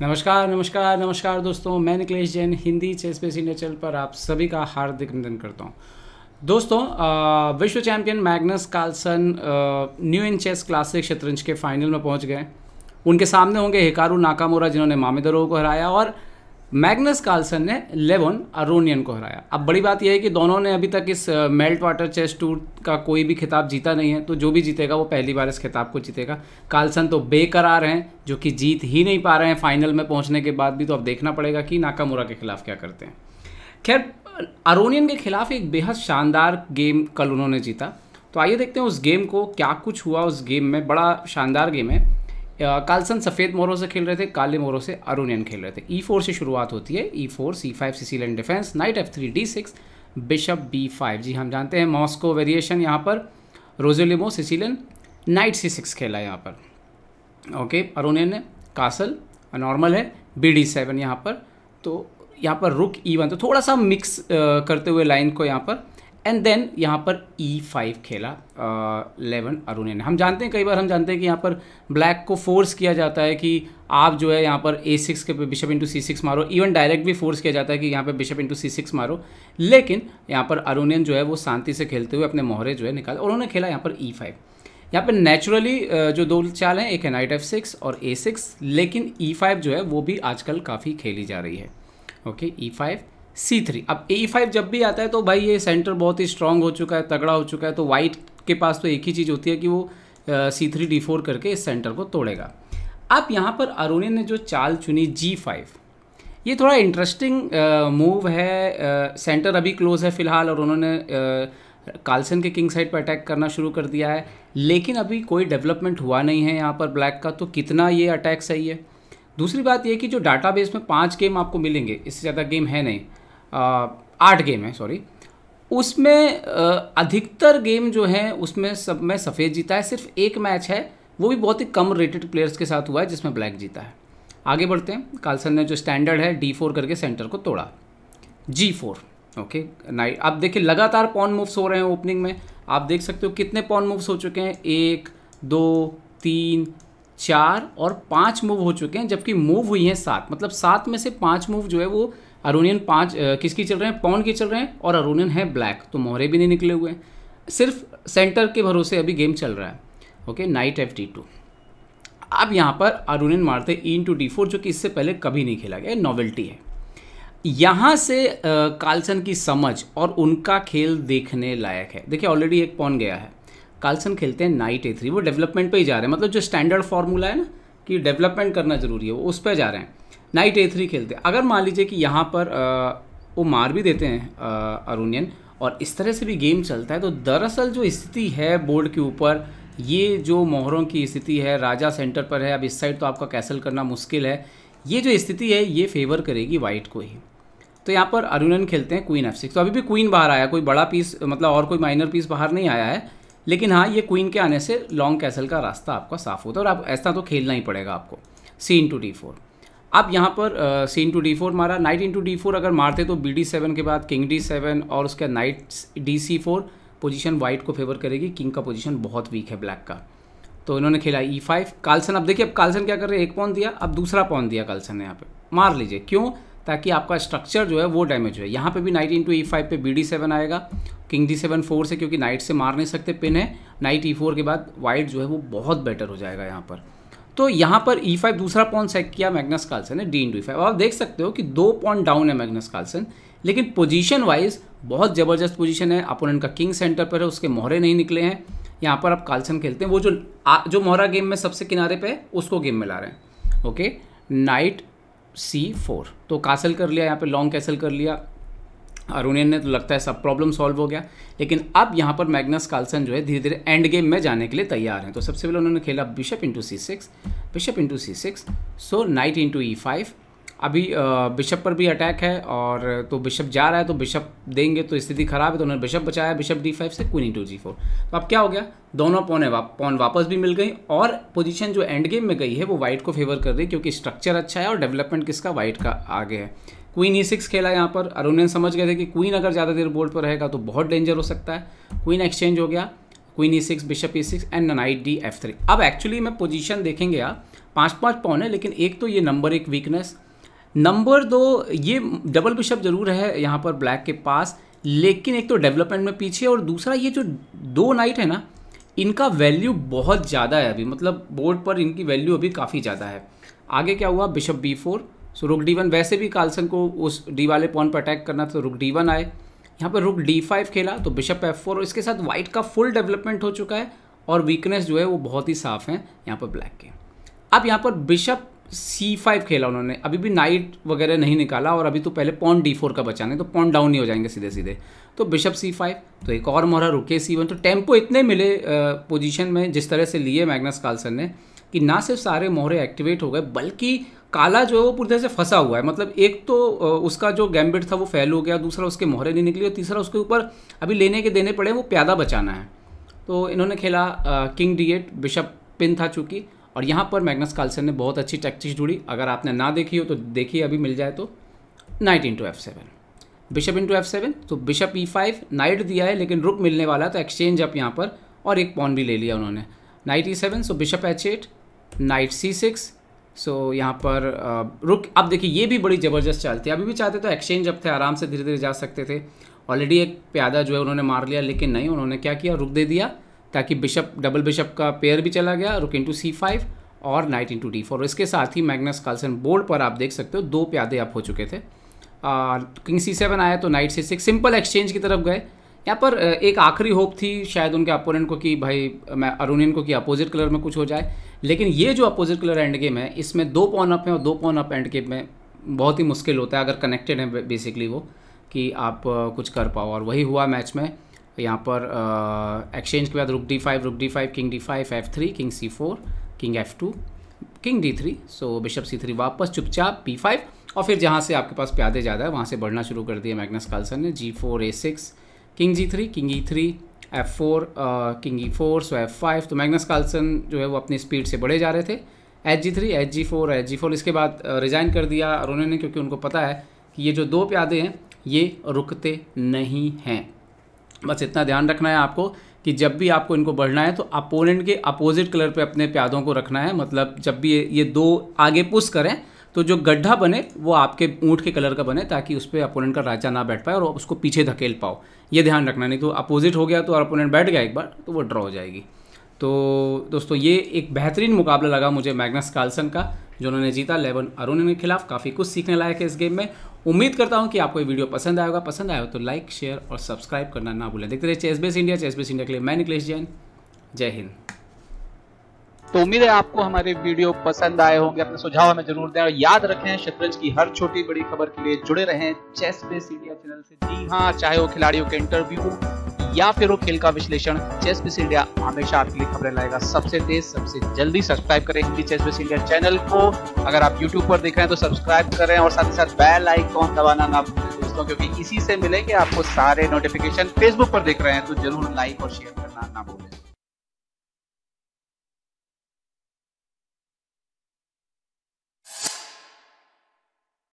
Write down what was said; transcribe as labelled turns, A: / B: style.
A: नमस्कार नमस्कार नमस्कार दोस्तों मैं निकलेश जैन हिंदी चेस पे सीनियर चैनल पर आप सभी का हार्दिक निंदन करता हूँ दोस्तों विश्व champion Magnus Carlsen new in chess classic शतरंज के फाइनल में पहुंच गए उनके सामने होंगे हिकारू नाकामोरा जिन्होंने मामेदरों को हराया और मैग्नस कार्लसन ने लेवन अरोनियन को हराया अब बड़ी बात यह है कि दोनों ने अभी तक इस मेल्ट वाटर चेस टूर का कोई भी खिताब जीता नहीं है तो जो भी जीतेगा वो पहली बार इस खिताब को जीतेगा कार्लसन तो बेकरार हैं जो कि जीत ही नहीं पा रहे हैं फाइनल में पहुंचने के बाद भी तो अब देखना पड़ेगा कि नाकामुरा के खिलाफ क्या करते हैं खैर अरोनियन के खिलाफ एक बेहद शानदार गेम कल उन्होंने जीता तो आइए देखते हैं उस गेम को क्या कुछ हुआ उस गेम में बड़ा शानदार गेम है कालसन सफ़ेद मोरों से खेल रहे थे काले मोरों से अरुणियन खेल रहे थे ई e फोर से शुरुआत होती है e four c five Sicilian defence knight f three d six bishop b five g हम जानते हैं मॉस्को वेरिएशन यहाँ पर Rossolimo Sicilian knight c six खेला है यहाँ पर ओके अरुणियन ने कासल नॉर्मल है बी डी सेवन यहाँ पर तो यहाँ पर रुक ई वन तो थोड़ा सा मिक्स करते हुए लाइन को यहाँ पर एंड देन यहाँ पर ई e फाइव खेला लेवन अरुण ने हम जानते हैं कई बार हम जानते हैं कि यहाँ पर ब्लैक को फोर्स किया जाता है कि आप जो है यहाँ पर ए सिक्स के पे बिशप इंटू सी सिक्स मारो इवन डायरेक्ट भी फोर्स किया जाता है कि यहाँ पे बिशप इंटू सी सिक्स मारो लेकिन यहाँ पर अरुणियन जो है वो शांति से खेलते हुए अपने मोहरे जो है निकाले उन्होंने खेला यहाँ पर ई e फाइव यहाँ पर नेचुरली जो दो चाल हैं एक है नाइट एफ सिक्स और ए सिक्स लेकिन ई e फाइव जो है वो भी आजकल काफ़ी खेली जा रही है okay e five c three अब ए फाइव जब भी आता है तो भाई ये सेंटर बहुत ही स्ट्रांग हो चुका है तगड़ा हो चुका है तो वाइट के पास तो एक ही चीज़ होती है कि वो सी थ्री डी फोर करके इस सेंटर को तोड़ेगा अब यहाँ पर अरुणे ने जो चाल चुनी जी फाइव ये थोड़ा इंटरेस्टिंग मूव है सेंटर अभी क्लोज है फिलहाल और उन्होंने कार्लसन के किंग साइड पर अटैक करना शुरू कर दिया है लेकिन अभी कोई डेवलपमेंट हुआ नहीं है यहाँ पर ब्लैक का तो कितना ये अटैक सही है दूसरी बात यह कि जो डाटाबेस में पाँच गेम आपको मिलेंगे इससे ज़्यादा गेम है नहीं आठ गेम है सॉरी उसमें अधिकतर गेम जो है उसमें सब में सफ़ेद जीता है सिर्फ एक मैच है वो भी बहुत ही कम रेटेड प्लेयर्स के साथ हुआ है जिसमें ब्लैक जीता है आगे बढ़ते हैं कार्लसन ने जो स्टैंडर्ड है डी फोर करके सेंटर को तोड़ा जी फोर ओके नाइट आप देखिए लगातार पॉन मूव्स हो रहे हैं ओपनिंग में आप देख सकते हो कितने पॉन मूव्स हो चुके हैं एक दो तीन चार और पाँच मूव हो चुके हैं जबकि मूव हुई हैं सात मतलब सात में से पाँच मूव जो है वो अरूनियन पाँच किसकी चल रहे हैं पौन की चल रहे हैं और अरूनियन है ब्लैक तो मोहरे भी नहीं निकले हुए सिर्फ सेंटर के भरोसे अभी गेम चल रहा है okay knight f d two अब यहाँ पर अरूनियन मारते इन टू डी फोर जो कि इससे पहले कभी नहीं खेला गया नॉवेल्टी है यहाँ से आ, कार्लसन की समझ और उनका खेल देखने लायक है देखिए ऑलरेडी एक पौन गया है कार्लसन खेलते हैं नाइट ए थ्री वो डेवलपमेंट पे ही जा रहे हैं मतलब जो स्टैंडर्ड फार्मूला है ना कि डेवलपमेंट करना ज़रूरी है वो उस पर जा रहे हैं नाइट ए थ्री खेलते हैं अगर मान लीजिए कि यहाँ पर आ, वो मार भी देते हैं अरुनियन और इस तरह से भी गेम चलता है तो दरअसल जो स्थिति है बोर्ड के ऊपर ये जो मोहरों की स्थिति है राजा सेंटर पर है अब इस साइड तो आपका कैसल करना मुश्किल है ये जो स्थिति है ये फेवर करेगी वाइट को ही तो यहाँ पर अरुणन खेलते हैं क्वीन एफ सिक्स तो अभी भी क्वीन बाहर आया कोई बड़ा पीस मतलब और कोई माइनर पीस बाहर नहीं आया है लेकिन हाँ ये क्वीन के आने से लॉन्ग कैसल का रास्ता आपका साफ होता है और आप ऐसा तो खेलना ही पड़ेगा आपको सी टू डी फोर आप यहाँ पर सी इंटू डी फोर मारा नाइट इंटू डी फोर अगर मारते तो बी डी सेवन के बाद किंग डी सेवन और उसके knight d c four position white को फेवर करेगी किंग का पोजिशन बहुत वीक है ब्लैक का तो इन्होंने खेला ई फाइव कालसन अब देखिए अब कालसन क्या कर रहे हैं एक पॉन दिया अब दूसरा पॉन दिया कालसन ने यहाँ पे मार लीजिए क्यों ताकि आपका स्ट्रक्चर जो है वो डैमेज हुए यहाँ पे भी नाइट इंटू ई फाइव पर बी डी सेवन आएगा किंग डी सेवन फोर से क्योंकि नाइट से मार नहीं सकते पिन है नाइट ई फोर के बाद वाइट जो है वो बहुत बेटर हो जाएगा यहाँ पर तो यहाँ पर ई e फाइव दूसरा पॉन सेक किया मैग्नस कार्लसन ने डी इंटू ई फाइव आप देख सकते हो कि दो पॉन डाउन है मैग्नस कार्लसन लेकिन पोजीशन वाइज बहुत ज़बरदस्त पोजीशन है अपोनेंट का किंग सेंटर पर है उसके मोहरे नहीं निकले हैं यहाँ पर आप कार्लसन खेलते हैं वो जो आ, जो मोहरा गेम में सबसे किनारे पे है उसको गेम में ला रहे हैं ओके नाइट सी फोर तो कासल कर लिया यहाँ पर लॉन्ग कैसल कर लिया अरुणियन ने तो लगता है सब प्रॉब्लम सॉल्व हो गया लेकिन अब यहाँ पर मैग्नस कार्लसन जो है धीरे धीरे एंड गेम में जाने के लिए तैयार हैं तो सबसे पहले उन्होंने खेला bishop into c six bishop into c six so knight into e five अभी बिशप पर भी अटैक है और तो बिशप जा रहा है तो बिशप देंगे तो स्थिति खराब है तो उन्होंने बिशप बचाया बिशप डी फाइव से क्वीन इंटू जी फोर तो अब क्या हो गया दोनों पौने वाप, पौन वापस भी मिल गई और पोजीशन जो एंड गेम में गई है वो वाइट को फेवर कर रही है क्योंकि स्ट्रक्चर अच्छा है और डेवलपमेंट किसका वाइट का आगे है क्वीन ई सिक्स खेला यहाँ पर अरुणियन समझ गए थे कि क्वीन अगर ज़्यादा देर बोर्ड पर रहेगा तो बहुत डेंजर हो सकता है क्वीन एक्सचेंज हो गया queen e six bishop e six and knight d f three अब एक्चुअली मैं पोजीशन देखेंगे आप पाँच पाँच पौन है लेकिन एक तो ये नंबर एक वीकनेस नंबर दो ये डबल बिशप जरूर है यहाँ पर ब्लैक के पास लेकिन एक तो डेवलपमेंट में पीछे और दूसरा ये जो दो नाइट है ना इनका वैल्यू बहुत ज़्यादा है अभी मतलब बोर्ड पर इनकी वैल्यू अभी काफ़ी ज़्यादा है आगे क्या हुआ बिशप बी फोर सो रुक डी वन वैसे भी कार्लसन को उस डी वाले पॉन पर अटैक करना था तो रुक डी वन आए यहाँ पर रुक डी फाइव खेला तो बिशप एफ फोर और इसके साथ वाइट का फुल डेवलपमेंट हो चुका है और वीकनेस जो है वो बहुत ही साफ है यहाँ पर ब्लैक के अब यहाँ पर बिशप सी फाइव खेला उन्होंने अभी भी नाइट वगैरह नहीं निकाला और अभी तो पहले पॉन डी फोर का बचाने तो पॉन डाउन ही हो जाएंगे सीधे सीधे तो बिशप सी फाइव तो एक और मोहरा रुके सी वन तो टेम्पो इतने मिले पोजीशन में जिस तरह से लिए मैग्नस कार्लसन ने कि ना सिर्फ सारे मोहरे एक्टिवेट हो गए बल्कि काला जो है वो पूरी तरह से फंसा हुआ है मतलब एक तो उसका जो गैम्बिट था वो फेल हो गया दूसरा उसके मोहरे नहीं निकले और तीसरा उसके ऊपर अभी लेने के देने पड़े वो प्यादा बचाना है तो इन्होंने खेला king d eight bishop pin था चूँकि और यहाँ पर मैग्नस कार्लसन ने बहुत अच्छी टैक्टिक्स जुड़ी अगर आपने ना देखी हो तो देखिए अभी मिल जाए तो knight into f seven bishop into f seven तो बिशप ई फाइव नाइट दिया है लेकिन रुक मिलने वाला है तो एक्सचेंज अप यहाँ पर और एक पॉन भी ले लिया उन्होंने नाइट ई सेवन सो तो bishop h eight knight c six so यहाँ पर रुक अब देखिए ये भी बड़ी ज़बरदस्त चाल थी अभी भी चाहते तो एक्सचेंज अब थे आराम से धीरे धीरे जा सकते थे ऑलरेडी एक प्यादा जो है उन्होंने मार लिया लेकिन नहीं उन्होंने क्या किया रुक दे दिया ताकि बिशप डबल बिशप का पेयर भी चला गया रुक इंटू सी फाइव और नाइट इंटू डी फोर इसके साथ ही मैग्नस कार्लसन बोर्ड पर आप देख सकते हो दो प्यादे आप हो चुके थे किंग सी सेवन आया तो knight c six simple exchange की तरफ गए यहाँ पर एक आखिरी होप थी शायद उनके अपोनेंट को कि भाई मैं अरुनियन को कि अपोजिट कलर में कुछ हो जाए लेकिन ये जो अपोजिट कलर एंड गेम है इसमें दो पॉन अप हैं और दो पॉन अप एंड गेम में बहुत ही मुश्किल होता है अगर कनेक्टेड है बेसिकली वो कि आप कुछ कर पाओ और वही हुआ मैच में यहाँ पर एक्सचेंज के बाद rook d five rook d five king d five f three king c four king f two king d three so bishop c three वापस चुपचाप पी फाइव और फिर जहाँ से आपके पास प्यादे ज़्यादा है वहाँ से बढ़ना शुरू कर दिया मैग्नस कार्लसन ने g four a six king g three king e three f four king e four so f five तो मैग्नस कार्लसन जो है वो अपनी स्पीड से बढ़े जा रहे थे h g three h g four h g four इसके बाद रिज़ाइन कर दिया उन्होंने ने क्योंकि उनको पता है कि ये जो दो प्यादे हैं ये रुकते नहीं हैं बस इतना ध्यान रखना है आपको कि जब भी आपको इनको बढ़ना है तो अपोनेंट के अपोजिट कलर पे अपने प्यादों को रखना है मतलब जब भी ये, ये दो आगे पुश करें तो जो गड्ढा बने वो आपके ऊँट के कलर का बने ताकि उस पर अपोनेंट का राजा ना बैठ पाए और उसको पीछे धकेल पाओ ये ध्यान रखना नहीं तो अपोजिट हो गया तो अपोनेंट बैठ गया एक बार तो वो ड्रॉ हो जाएगी तो दोस्तों ये एक बेहतरीन मुकाबला लगा मुझे मैग्नस कार्लसन का जो उन्होंने जीता लेवन अरुण के खिलाफ काफ़ी कुछ सीखने लायक है इस गेम में उम्मीद करता हूँ कि आपको ये वीडियो पसंद आएगा पसंद आया तो लाइक शेयर और सब्सक्राइब करना ना भूलें देखते रहे चेसबेस इंडिया चेसबेस इंडिया के लिए मैं निकलेश जैन जय हिंद तो उम्मीद है आपको हमारे वीडियो पसंद आए होंगे अपने सुझाव हमें जरूर दें और याद रखें शतरंज की हर छोटी बड़ी खबर के लिए जुड़े रहें चेस पे इंडिया चैनल से जी हाँ चाहे वो खिलाड़ियों के इंटरव्यू या फिर वो खेल का विश्लेषण चेस पे इंडिया हमेशा आपके लिए खबरें लाएगा सबसे तेज सबसे जल्दी सब्सक्राइब करें हिंदी चेस पे इंडिया चैनल को अगर आप यूट्यूब पर देख रहे हैं तो सब्सक्राइब करें और साथ ही साथ बेल आइकॉन दबाना ना भूलें दोस्तों क्योंकि इसी से मिलेंगे आपको सारे नोटिफिकेशन फेसबुक पर देख रहे हैं तो जरूर लाइक और शेयर करना ना भूलें